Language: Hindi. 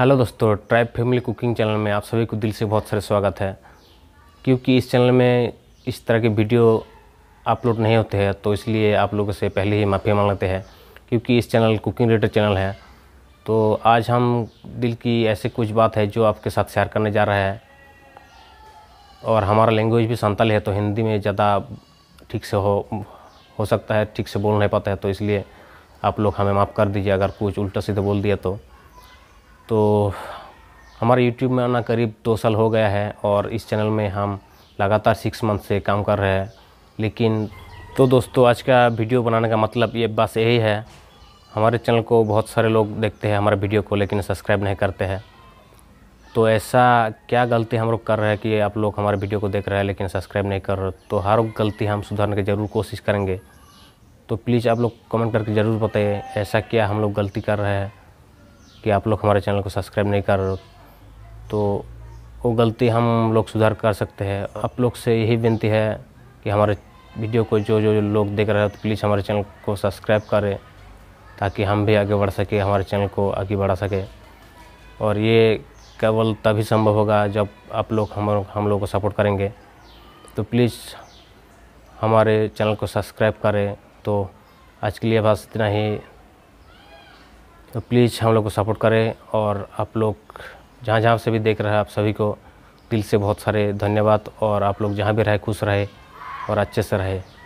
हेलो दोस्तों ट्राइब फैमिली कुकिंग चैनल में आप सभी को दिल से बहुत सारे स्वागत है क्योंकि इस चैनल में इस तरह के वीडियो अपलोड नहीं होते हैं तो इसलिए आप लोगों से पहले ही माफ़ी मांग लेते हैं क्योंकि इस चैनल कुकिंग रिलेटेड चैनल है तो आज हम दिल की ऐसे कुछ बात है जो आपके साथ शेयर करने जा रहा है और हमारा लैंग्वेज भी संताली है तो हिंदी में ज़्यादा ठीक से हो हो सकता है ठीक से बोल नहीं पाता है तो इसलिए आप लोग हमें माफ़ कर दीजिए अगर कुछ उल्टा सीधा बोल दिया तो तो हमारे यूट्यूब में आना करीब दो साल हो गया है और इस चैनल में हम लगातार सिक्स मंथ से काम कर रहे हैं लेकिन तो दोस्तों आज का वीडियो बनाने का मतलब ये बस यही है हमारे चैनल को बहुत सारे लोग देखते हैं हमारे वीडियो को लेकिन सब्सक्राइब नहीं करते हैं तो ऐसा क्या गलती हम लोग कर रहे हैं कि आप लोग हमारे वीडियो को देख रहे हैं लेकिन सब्सक्राइब नहीं कर रहे तो हर गलती हम सुधारने की ज़रूर कोशिश करेंगे तो प्लीज़ आप लोग कमेंट करके ज़रूर बताइए ऐसा क्या हम लोग गलती कर रहे हैं कि आप लोग हमारे चैनल को सब्सक्राइब नहीं कर रहे हो तो वो गलती हम लोग सुधार कर सकते हैं आप लोग से यही विनती है कि हमारे वीडियो को जो जो लोग देख रहे हैं तो प्लीज़ हमारे चैनल को सब्सक्राइब करें ताकि हम भी आगे बढ़ सके हमारे चैनल को आगे बढ़ा सके और ये केवल तभी संभव होगा जब आप लोग हम हम लोग को सपोर्ट करेंगे तो प्लीज़ हमारे चैनल को सब्सक्राइब करें तो आज के लिए बस इतना ही तो प्लीज़ हम लोग को सपोर्ट करें और आप लोग जहाँ जहाँ से भी देख रहे हैं आप सभी को दिल से बहुत सारे धन्यवाद और आप लोग जहाँ भी रहे खुश रहे और अच्छे से रहे